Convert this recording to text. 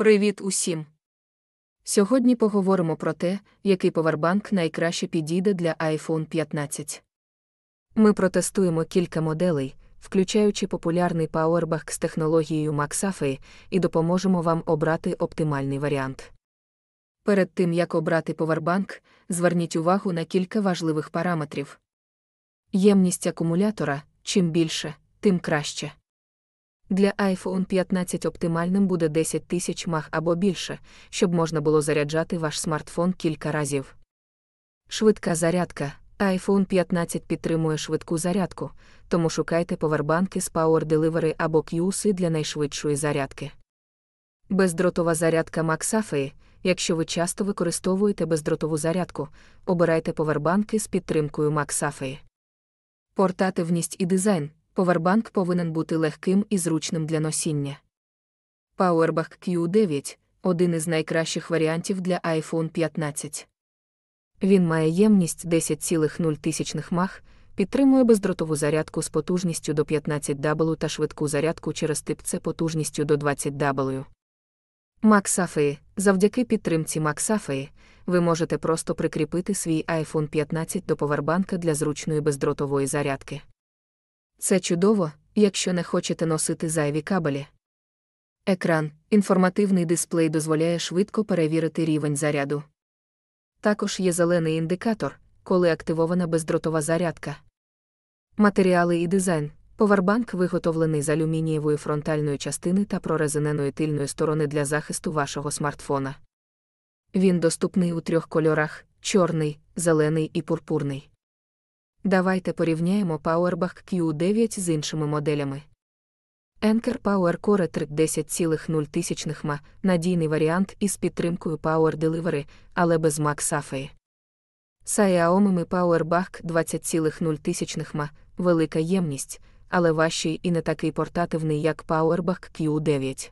Привіт усім! Сьогодні поговоримо про те, який повербанк найкраще підійде для iPhone 15. Ми протестуємо кілька моделей, включаючи популярний Powerbank з технологією McSafe, і допоможемо вам обрати оптимальний варіант. Перед тим як обрати повербанк, зверніть увагу на кілька важливих параметрів. Ємність акумулятора чим більше, тим краще. Для iPhone 15 оптимальним буде 10 тисяч мах або більше, щоб можна було заряджати ваш смартфон кілька разів. Швидка зарядка. iPhone 15 підтримує швидку зарядку, тому шукайте повербанки з Power Delivery або QC для найшвидшої зарядки. Бездротова зарядка MagSafe. Якщо ви часто використовуєте бездротову зарядку, обирайте повербанки з підтримкою MagSafe. Портативність і дизайн. Повербанк повинен бути легким і зручним для носіння. Powerbank Q9 один із найкращих варіантів для iPhone 15. Він має ємність 10,0 мах, підтримує бездротову зарядку з потужністю до 15W та швидку зарядку через тип С потужністю до 20W. MagSafe завдяки підтримці MagSafe ви можете просто прикріпити свій iPhone 15 до повербанка для зручної бездротової зарядки. Це чудово, якщо не хочете носити зайві кабелі. Екран, інформативний дисплей дозволяє швидко перевірити рівень заряду. Також є зелений індикатор, коли активована бездротова зарядка. Матеріали і дизайн. Повербанк виготовлений з алюмінієвої фронтальної частини та прорезиненої тильної сторони для захисту вашого смартфона. Він доступний у трьох кольорах: чорний, зелений і пурпурний. Давайте порівняємо Powerbank Q9 з іншими моделями. Anker Power Core 3 ма надійний варіант із підтримкою Power Delivery, але без MagSafe. Саяомими Powerbank 20,0 ма велика ємність, але важчий і не такий портативний, як Powerbank Q9.